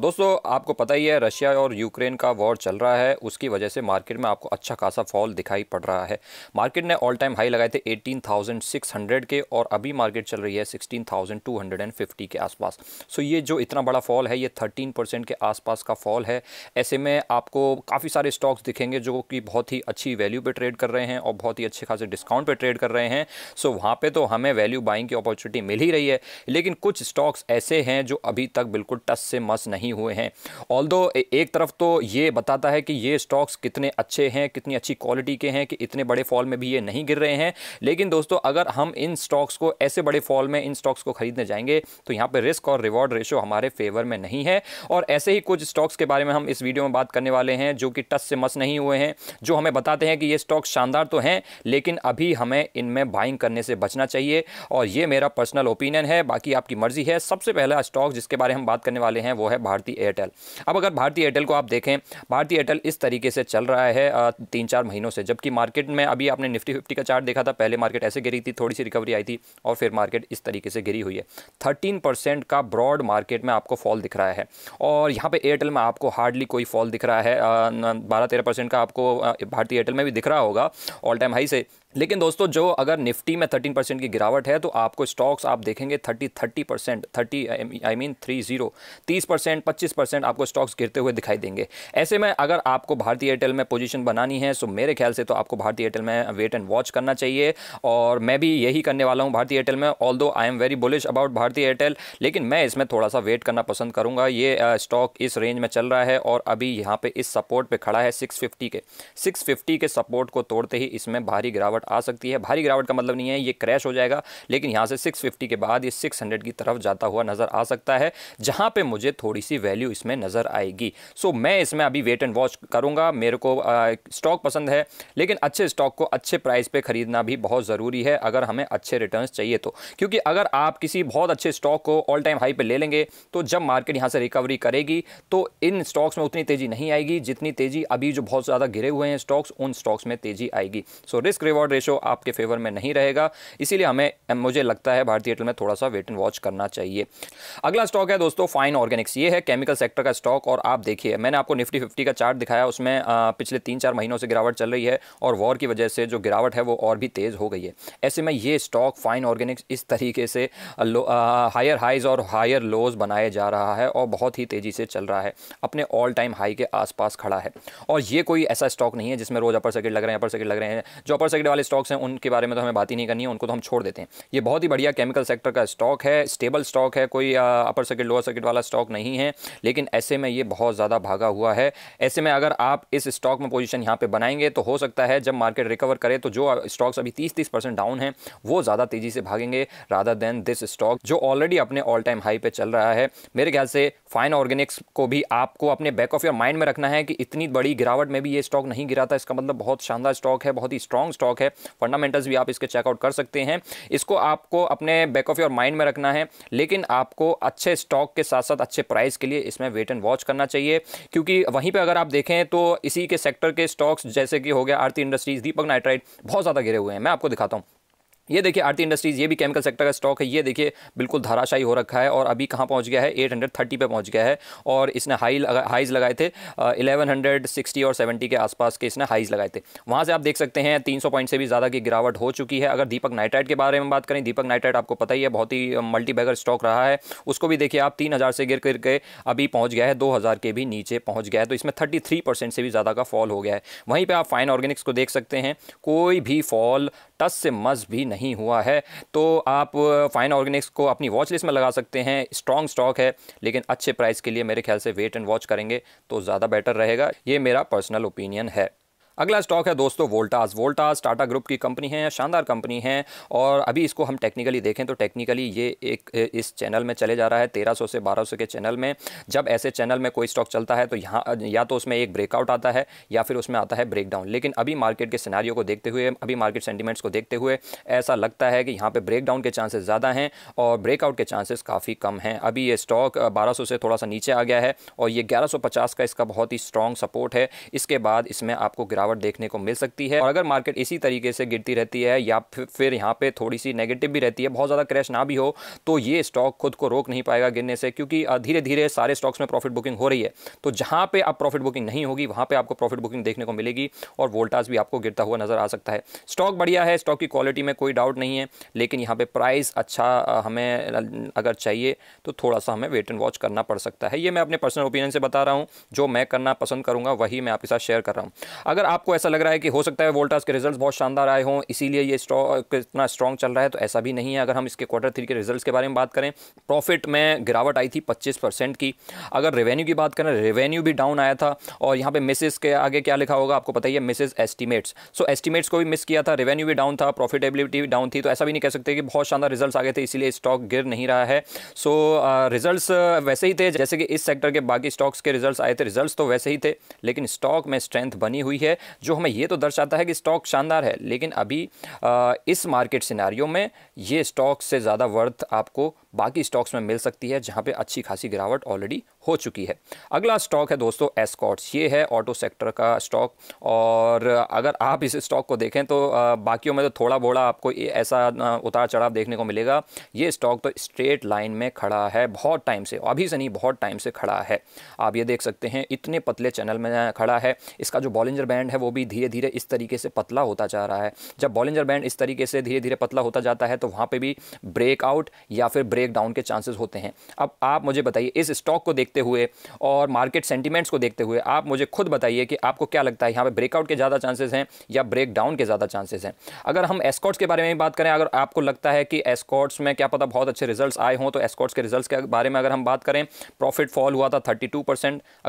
दोस्तों आपको पता ही है रशिया और यूक्रेन का वॉर चल रहा है उसकी वजह से मार्केट में आपको अच्छा खासा फॉल दिखाई पड़ रहा है मार्केट ने ऑल टाइम हाई लगाए थे 18,600 के और अभी मार्केट चल रही है 16,250 के आसपास सो ये जो इतना बड़ा फॉल है ये 13 परसेंट के आसपास का फॉल है ऐसे में आपको काफ़ी सारे स्टॉक्स दिखेंगे जो कि बहुत ही अच्छी वैल्यू पर ट्रेड कर रहे हैं और बहुत ही अच्छे खासे डिस्काउंट पर ट्रेड कर रहे हैं सो वहाँ पर तो हमें वैल्यू बाइंग की अपॉर्चुनिटी मिल ही रही है लेकिन कुछ स्टॉक्स ऐसे हैं जो अभी तक बिल्कुल टस से मस नहीं नहीं हुए हैं ऑल एक तरफ तो ये बताता है कि ये स्टॉक्स कितने अच्छे हैं कितनी अच्छी क्वालिटी के हैं कि इतने बड़े फॉल में भी ये नहीं गिर रहे हैं लेकिन दोस्तों अगर हम इन स्टॉक्स को ऐसे बड़े फॉल में इन स्टॉक्स को खरीदने जाएंगे तो यहाँ पर रिस्क और रिवॉर्ड रेशो हमारे फेवर में नहीं है और ऐसे ही कुछ स्टॉक्स के बारे में हम इस वीडियो में बात करने वाले हैं जो कि टस से मस नहीं हुए हैं जो हमें बताते हैं कि ये स्टॉक्स शानदार तो हैं लेकिन अभी हमें इनमें बाइंग करने से बचना चाहिए और ये मेरा पर्सनल ओपिनियन है बाकी आपकी मर्जी है सबसे पहला स्टॉक जिसके बारे में हम बात करने वाले हैं वो है भारत भारतीय एयरटेल अब अगर भारतीय एयरटेल को आप देखें भारतीय एयरटेल इस तरीके से चल रहा है तीन चार महीनों से जबकि मार्केट में अभी आपने निफ्टी फिफ्टी का चार्ट देखा था पहले मार्केट ऐसे गिरी थी थोड़ी सी रिकवरी आई थी और फिर मार्केट इस तरीके से गिरी हुई है थर्टीन परसेंट का ब्रॉड मार्केट में आपको फॉल दिख रहा है और यहाँ पर एयरटेल में आपको हार्डली कोई फॉल दिख रहा है बारह तेरह परसेंट का आपको भारतीय एयरटेल में भी दिख रहा होगा ऑल टाइम हाई से लेकिन दोस्तों जो अगर निफ्टी में थर्टीन परसेंट की गिरावट है तो आपको स्टॉक्स आप देखेंगे thirty thirty percent thirty I mean three zero तीस परसेंट पच्चीस परसेंट आपको स्टॉक्स गिरते हुए दिखाई देंगे ऐसे में अगर आपको भारतीय एयरटेल में पोजीशन बनानी है सो मेरे ख्याल से तो आपको भारतीय एयरटेल में वेट एंड वॉच करना चाहिए और मैं भी यही करने वाला हूँ भारतीय एयरटेल में although I am very bullish about Bharti Airtel लेकिन मैं इसमें थोड़ा सा वेट करना पसंद करूँगा ये स्टॉक इस रेंज में चल रहा है और अभी यहाँ पर इस सपोर्ट पर खड़ा है सिक्स के सिक्स के सपोर्ट को तोड़ते ही इसमें भारी गिरावट आ सकती है भारी गिरावट का मतलब नहीं है ये क्रैश हो जाएगा लेकिन यहाँ से सिक्स के बाद ये सिक्स की तरफ जाता हुआ नज़र आ सकता है जहाँ पे मुझे थोड़ी सी अच्छी वैल्यू इसमें नज़र आएगी सो so, मैं इसमें अभी वेट एंड वॉच करूँगा मेरे को स्टॉक पसंद है लेकिन अच्छे स्टॉक को अच्छे प्राइस पर ख़रीदना भी बहुत ज़रूरी है अगर हमें अच्छे रिटर्न चाहिए तो क्योंकि अगर आप किसी बहुत अच्छे स्टॉक को ऑल टाइम हाई पर ले लेंगे तो जब मार्केट यहाँ से रिकवरी करेगी तो इन स्टॉक्स में उतनी तेज़ी नहीं आएगी जितनी तेज़ी अभी जो बहुत ज़्यादा गिरे हुए हैं स्टॉक्स उन स्टॉक्स में तेज़ी आएगी सो रिस्क रिवॉर्ड रेशो आपके फेवर में नहीं रहेगा इसीलिए हमें मुझे लगता है भारतीय एयरटेल में थोड़ा सा वेट एंड वॉच करना चाहिए अगला स्टॉक है दोस्तों फाइन ऑर्गेनिक्स ये है केमिकल सेक्टर का स्टॉक और आप देखिए मैंने आपको निफ्टी फिफ्टी का चार्ट दिखाया उसमें पिछले तीन चार महीनों से गिरावट चल रही है और वॉर की वजह से जो गिरावट है वो और भी तेज़ हो गई है ऐसे में ये स्टॉक फाइन ऑर्गेनिक्स इस तरीके से हायर हाइज और हायर लोज बनाए जा रहा है और बहुत ही तेज़ी से चल रहा है अपने ऑल टाइम हाई के आसपास खड़ा है और ये कोई ऐसा स्टॉक नहीं है जिसमें रोज़ अपर सर्किट लग रहे हैं अपर सर्किट लग रहे हैं जो अपर सर्किट वाले स्टॉक्स हैं उनके बारे में तो हमें बात ही नहीं करनी है उनको तो हम छोड़ देते हैं ये बहुत ही बढ़िया केमिकल सेक्टर का स्टॉक है स्टेबल स्टॉक है कोई अपर सर्किट लोअर सर्किट वाला स्टॉक नहीं है लेकिन ऐसे में ये बहुत ज़्यादा भागा हुआ है ऐसे में अगर आप इस स्टॉक में पोजीशन यहाँ पे बनाएंगे तो हो सकता है जब मार्केट रिकवर करे तो जो स्टॉक्स अभी तीस तीस परसेंट डाउन है वो ज़्यादा तेज़ी से भागेंगे राधा देन दिस स्टॉक जो ऑलरेडी अपने ऑल टाइम हाई पर चल रहा है मेरे ख्याल से फाइन ऑर्गेनिक्स को भी आपको अपने बैक ऑफ योर माइंड में रखना है कि इतनी बड़ी गिरावट में भी ये स्टॉक नहीं गिरा था इसका मतलब बहुत शानदार स्टॉक है बहुत ही स्ट्रॉन्ग स्टॉक है फंडामेंटल्स भी आप इसके चेकआउट कर सकते हैं इसको आपको अपने बैक ऑफ योर माइंड में रखना है लेकिन आपको अच्छे स्टॉक के साथ साथ अच्छे प्राइस के के लिए इसमें वेट एंड वॉच करना चाहिए क्योंकि वहीं पर अगर आप देखें तो इसी के सेक्टर के स्टॉक्स जैसे कि हो गया आरती इंडस्ट्रीज दीपक नाइट्राइट बहुत ज़्यादा गिरे हुए हैं मैं आपको दिखाता हूँ ये देखिए आरती इंडस्ट्रीज़ ये भी केमिकल सेक्टर का स्टॉक है ये देखिए बिल्कुल धाराशाही हो रखा है और अभी कहाँ पहुँच गया है 830 पे पहुँच गया है और इसने हाई लगा, हाइज़ लगाए थे एलेवन हंड्रेड सिक्सटी और 70 के आसपास के इसने हाइज़ लगाए थे वहाँ से आप देख सकते हैं 300 पॉइंट से भी ज़्यादा की गिरावट हो चुकी है अगर दीपक नाइट्राइट के बारे में बात करें दीपक नाइट्राइट आपको पता ही है बहुत ही मल्टी बैगर स्टॉक रहा है उसको भी देखिए आप तीन से गिर गिर के अभी पहुँच गया है दो के भी नीचे पहुँच गया है तो इसमें थर्टी से भी ज़्यादा का फॉल हो गया है वहीं पर आप फाइन ऑर्गेनिक्स को देख सकते हैं कोई भी फॉल टस से मस भी नहीं हुआ है तो आप फाइन ऑर्गेनिक्स को अपनी वॉच लिस्ट में लगा सकते हैं स्ट्रॉन्ग स्टॉक है लेकिन अच्छे प्राइस के लिए मेरे ख्याल से वेट एंड वॉच करेंगे तो ज़्यादा बेटर रहेगा ये मेरा पर्सनल ओपिनियन है अगला स्टॉक है दोस्तों वोल्टास वोल्टास टाटा ग्रुप की कंपनी है शानदार कंपनी है और अभी इसको हम टेक्निकली देखें तो टेक्निकली ये एक इस चैनल में चले जा रहा है 1300 से 1200 के चैनल में जब ऐसे चैनल में कोई स्टॉक चलता है तो यहाँ या तो उसमें एक ब्रेकआउट आता है या फिर उसमें आता है ब्रेकडाउन लेकिन अभी मार्केट के सिनारी को देखते हुए अभी मार्केट सेंटीमेंट्स को देखते हुए ऐसा लगता है कि यहाँ पर ब्रेकडाउन के चांसेज ज़्यादा हैं और ब्रेकआउट के चांसेस काफ़ी कम हैं अभी ये स्टॉक बारह से थोड़ा सा नीचे आ गया है और ये ग्यारह का इसका बहुत ही स्ट्रॉन्ग सपोर्ट है इसके बाद इसमें आपको ग्राफ़ गिरावट देखने को मिल सकती है और अगर मार्केट इसी तरीके से गिरती रहती है या फिर यहाँ पे थोड़ी सी नेगेटिव भी रहती है बहुत ज़्यादा क्रैश ना भी हो तो ये स्टॉक खुद को रोक नहीं पाएगा गिरने से क्योंकि धीरे धीरे सारे स्टॉक्स में प्रॉफिट बुकिंग हो रही है तो जहाँ पर आप प्रॉफिट बुकिंग नहीं होगी वहाँ पर आपको प्रॉफिट बुकिंग देखने को मिलेगी और वोल्टाज भी आपको गिरता हुआ नजर आ सकता है स्टॉक बढ़िया है स्टॉक की क्वालिटी में कोई डाउट नहीं है लेकिन यहाँ पर प्राइस अच्छा हमें अगर चाहिए तो थोड़ा सा हमें वेट एंड वॉच करना पड़ सकता है ये मैं अपने पर्सनल ओपिनियन से बता रहा हूँ जो मैं करना पसंद करूँगा वही मैं आपके साथ शेयर कर रहा हूँ अगर आप आपको ऐसा लग रहा है कि हो सकता है वोल्टास के रिजल्ट्स बहुत शानदार आए हों इसीलिए ये स्टॉक इतना स्ट्रॉन्ग चल रहा है तो ऐसा भी नहीं है अगर हम इसके क्वार्टर थ्री के रिजल्ट्स के बारे में बात करें प्रॉफिट में गिरावट आई थी पच्चीस परसेंट की अगर रेवेन्यू की बात करें रेवेन्यू भी डाउन आया था और यहाँ पर मिसेज के आगे क्या लिखा होगा आपको पता ही है मिसेज एस्टिमेट्स सो एस्टिमेट्स को भी मिस किया था रेवेन्यू भी डाउन था प्रॉफिटेबिलिटी भी डाउन थी तो ऐसा भी नहीं कह सकते कि बहुत शानदार रिजल्ट आ गए थे इसलिए स्टॉक गिर नहीं रहा है सो रिजल्ट वैसे ही थे जैसे कि इस सेक्टर के बाकी स्टॉक्स के रिजल्ट आए थे रिजल्ट तो वैसे ही थे लेकिन स्टॉक में स्ट्रेंथ बनी हुई है जो हमें ये तो दर्शाता है कि स्टॉक शानदार है लेकिन अभी इस मार्केट सिनारियों में ये स्टॉक से ज़्यादा वर्थ आपको बाकी स्टॉक्स में मिल सकती है जहाँ पे अच्छी खासी गिरावट ऑलरेडी हो चुकी है अगला स्टॉक है दोस्तों एस्कॉट्स ये है ऑटो सेक्टर का स्टॉक और अगर आप इस स्टॉक को देखें तो बाकियों में तो थोड़ा बोड़ा आपको ऐसा उतार चढ़ाव देखने को मिलेगा ये स्टॉक तो स्ट्रेट लाइन में खड़ा है बहुत टाइम से अभी से नहीं बहुत टाइम से खड़ा है आप ये देख सकते हैं इतने पतले चैनल में खड़ा है इसका जो बॉलिंजर बैंड है वो भी धीरे धीरे इस तरीके से पतला होता जा रहा है जब बॉलिंजर बैंड इस तरीके से धीरे धीरे पतला होता जाता है तो वहाँ पर भी ब्रेकआउट या फिर ब्रेक ब्रेक डाउन के चांसेस होते हैं अब आप मुझे बताइए इस स्टॉक को देखते हुए और मार्केट सेंटीमेंट्स को देखते हुए आप मुझे खुद बताइए कि आपको क्या लगता है यहाँ पर ब्रेकआउट के ज़्यादा चांसेस हैं या ब्रेक डाउन के ज़्यादा चांसेस हैं अगर हम एस्कॉट्स के बारे में बात करें अगर आपको लगता है कि एस्कॉट्स में क्या पता बहुत अच्छे रिजल्ट आए हों तो एस्कॉट्स के रिजल्ट के बारे में अगर हम बात करें प्रॉफिट फॉल हुआ था थर्टी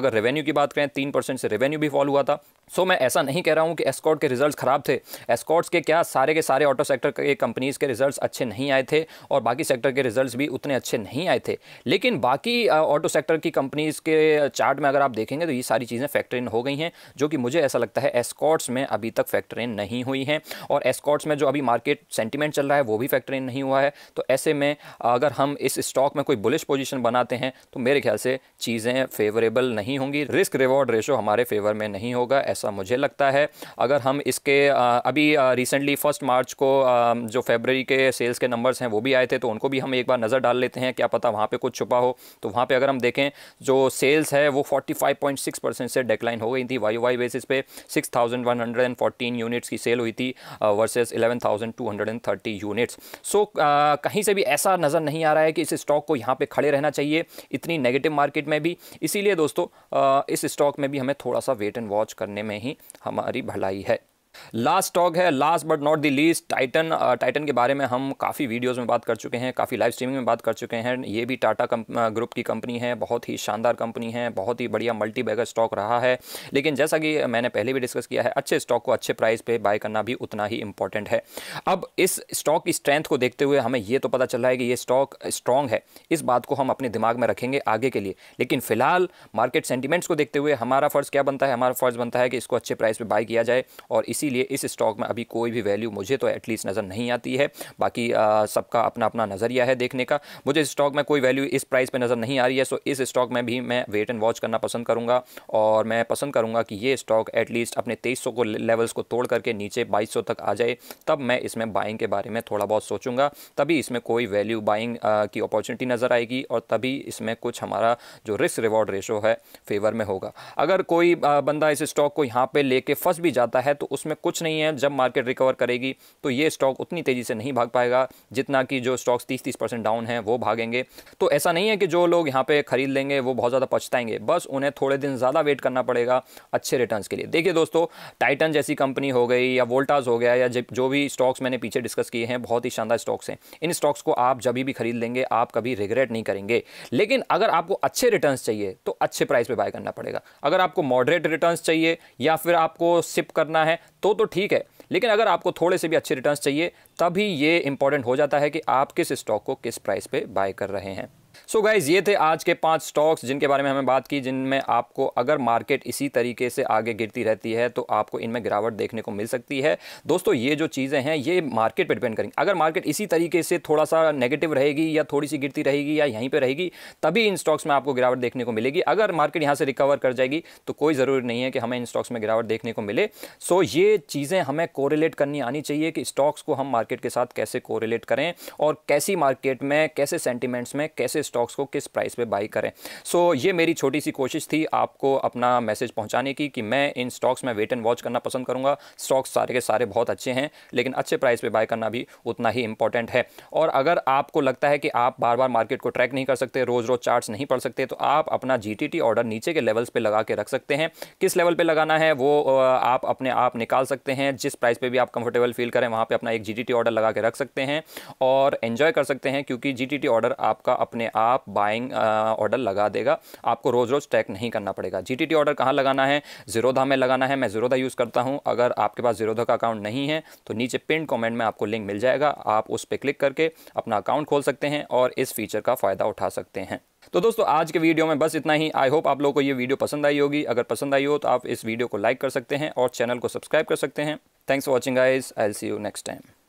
अगर रेवेन्यू की बात करें तीन से रेवेन्यू भी फॉल हुआ था सो so, मैं ऐसा नहीं कह रहा हूं कि एस्कॉट के रिजल्ट ख़राब थे एस्कॉट्स के क्या सारे के सारे ऑटो सेक्टर के कंपनीज़ के रिजल्ट्स अच्छे नहीं आए थे और बाकी सेक्टर के रिजल्ट्स भी उतने अच्छे नहीं आए थे लेकिन बाकी ऑटो सेक्टर की कंपनीज़ के चार्ट में अगर आप देखेंगे तो ये सारी चीज़ें फैक्टर इन हो गई हैं जो कि मुझे ऐसा लगता है एस्कॉट्स में अभी तक फैक्टर इन नहीं हुई हैं और एस्कॉट्स में जो अभी मार्केट सेंटिमेंट चल रहा है वो भी फैक्टर इन नहीं हुआ है तो ऐसे में अगर हम इस स्टॉक में कोई बुलिश पोजिशन बनाते हैं तो मेरे ख्याल से चीज़ें फेवरेबल नहीं होंगी रिस्क रिवॉर्ड रेशो हमारे फेवर में नहीं होगा ऐसा मुझे लगता है अगर हम इसके अभी रिसेंटली फर्स्ट मार्च को जो फेबररी के सेल्स के नंबर्स हैं वो भी आए थे तो उनको भी हम एक बार नज़र डाल लेते हैं क्या पता वहाँ पे कुछ छुपा हो तो वहाँ पर अगर हम देखें जो सेल्स है वो फोर्टी से डिक्लाइन हो गई थी वाई वाई बेसिस पे सिक्स यूनिट्स की सेल हुई थी वर्सेज इलेवन यूनिट्स सो कहीं से भी ऐसा नज़र नहीं आ रहा है कि इस स्टॉक को यहाँ पर खड़े रहना चाहिए इतनी नेगेटिव मार्केट में भी इसीलिए दोस्तों इस स्टॉक में भी हमें थोड़ा सा वेट एंड वॉच करने में ही हमारी भलाई है लास्ट स्टॉक है last but not the least Titan Titan के बारे में हम काफ़ी वीडियोस में बात कर चुके हैं काफ़ी लाइव स्ट्रीमिंग में बात कर चुके हैं ये भी टाटा ग्रुप uh, की कंपनी है बहुत ही शानदार कंपनी है बहुत ही बढ़िया मल्टी बैगर स्टॉक रहा है लेकिन जैसा कि मैंने पहले भी डिस्कस किया है अच्छे स्टॉक को अच्छे प्राइस पर बाय करना भी उतना ही इंपॉर्टेंट है अब इस स्टॉक की स्ट्रेंथ को देखते हुए हमें यह तो पता चल रहा है कि ये स्टॉक स्ट्रॉन्ग है इस बात को हम अपने दिमाग में रखेंगे आगे के लिए लेकिन फिलहाल मार्केट सेंटीमेंट्स को देखते हुए हमारा फ़र्ज़ क्या बनता है हमारा फ़र्ज़ बनता है कि इसको अच्छे प्राइस पर बाय किया जाए और इसीलिए इसीलिए इस स्टॉक में अभी कोई भी वैल्यू मुझे तो एटलीस्ट नज़र नहीं आती है बाकी सबका अपना अपना नज़रिया है देखने का मुझे इस स्टॉक में कोई वैल्यू इस प्राइस पर नज़र नहीं आ रही है सो इस स्टॉक में भी मैं वेट एंड वॉच करना पसंद करूँगा और मैं पसंद करूँगा कि ये स्टॉक एटलीस्ट अपने तेईस को लेवल्स को तोड़ करके नीचे बाईस तक आ जाए तब मैं इसमें बाइंग के बारे में थोड़ा बहुत सोचूंगा तभी इसमें कोई वैल्यू बाइंग की अपॉर्चुनिटी नज़र आएगी और तभी इसमें कुछ हमारा जो रिस्क रिवॉर्ड रेशो है फेवर में होगा अगर कोई बंदा इस स्टॉक को यहाँ पे लेके फंस भी जाता है तो उसमें कुछ नहीं है जब मार्केट रिकवर करेगी तो ये स्टॉक उतनी तेज़ी से नहीं भाग पाएगा जितना कि जो स्टॉक्स तीस तीस परसेंट डाउन है वो भागेंगे तो ऐसा नहीं है कि जो लोग यहाँ पे खरीद लेंगे वो बहुत ज़्यादा पछताएंगे बस उन्हें थोड़े दिन ज़्यादा वेट करना पड़ेगा अच्छे रिटर्न के लिए देखिए दोस्तों टाइटन जैसी कंपनी हो गई या वोल्टाज हो गया या जो भी स्टॉक्स मैंने पीछे डिस्कस किए हैं बहुत ही शानदार स्टॉक्स हैं इन स्टॉक्स को आप जब भी खरीद लेंगे आप कभी रिग्रेट नहीं करेंगे लेकिन अगर आपको अच्छे रिटर्न चाहिए तो अच्छे प्राइस पर बाय करना पड़ेगा अगर आपको मॉडरेट रिटर्न चाहिए या फिर आपको सिप करना है तो तो ठीक है लेकिन अगर आपको थोड़े से भी अच्छे रिटर्न्स चाहिए तभी ये इंपॉर्टेंट हो जाता है कि आप किस स्टॉक को किस प्राइस पे बाय कर रहे हैं सो so गाइज़ ये थे आज के पाँच स्टॉक्स जिनके बारे में हमें बात की जिनमें आपको अगर मार्केट इसी तरीके से आगे गिरती रहती है तो आपको इनमें गिरावट देखने को मिल सकती है दोस्तों ये जो चीज़ें हैं ये मार्केट पर डिपेंड करेंगी अगर मार्केट इसी तरीके से थोड़ा सा नेगेटिव रहेगी या थोड़ी सी गिरती रहेगी या यहीं पर रहेगी तभी इन स्टॉक्स में आपको गिरावट देखने को मिलेगी अगर मार्केट यहाँ से रिकवर कर जाएगी तो कोई ज़रूरी नहीं है कि हमें इन स्टॉक्स में गिरावट देखने को मिले सो ये चीज़ें हमें कोरिलेट करनी आनी चाहिए कि स्टॉक्स को हम मार्केट के साथ कैसे कोरिलेट करें और कैसी मार्केट में कैसे सेंटिमेंट्स में कैसे स्टॉक्स को किस प्राइस पे बाई करें सो so, ये मेरी छोटी सी कोशिश थी आपको अपना मैसेज पहुंचाने की कि मैं इन स्टॉक्स में वेट एंड वॉच करना पसंद करूंगा स्टॉक्स सारे के सारे बहुत अच्छे हैं लेकिन अच्छे प्राइस पे बाय करना भी उतना ही इंपॉर्टेंट है और अगर आपको लगता है कि आप बार बार मार्केट को ट्रैक नहीं कर सकते रोज़ रोज़ चार्ट्स नहीं पढ़ सकते तो आप अपना जी ऑर्डर नीचे के लेवल्स पर लगा के रख सकते हैं किस लेवल पर लगाना है वो आप अपने आप निकाल सकते हैं जिस प्राइस पर भी आप कंफर्टेबल फील करें वहाँ पर अपना एक जी ऑर्डर लगा के रख सकते हैं और एन्जॉय कर सकते हैं क्योंकि जी ऑर्डर आपका अपने आप आप बाइंग ऑर्डर uh, लगा देगा आपको रोज़ रोज़ ट्रैक नहीं करना पड़ेगा जी टी टी ऑर्डर कहाँ लगाना है जीरोधा में लगाना है मैं जीरोधा यूज़ करता हूँ अगर आपके पास जीरोधा का अकाउंट नहीं है तो नीचे पिन कॉमेंट में आपको लिंक मिल जाएगा आप उस पर क्लिक करके अपना अकाउंट खोल सकते हैं और इस फीचर का फ़ायदा उठा सकते हैं तो दोस्तों आज के वीडियो में बस इतना ही आई होप आप लोगों को ये वीडियो पसंद आई होगी अगर पसंद आई हो तो आप इस वीडियो को लाइक कर सकते हैं और चैनल को सब्सक्राइब कर सकते हैं thanks for watching eyes I see you next time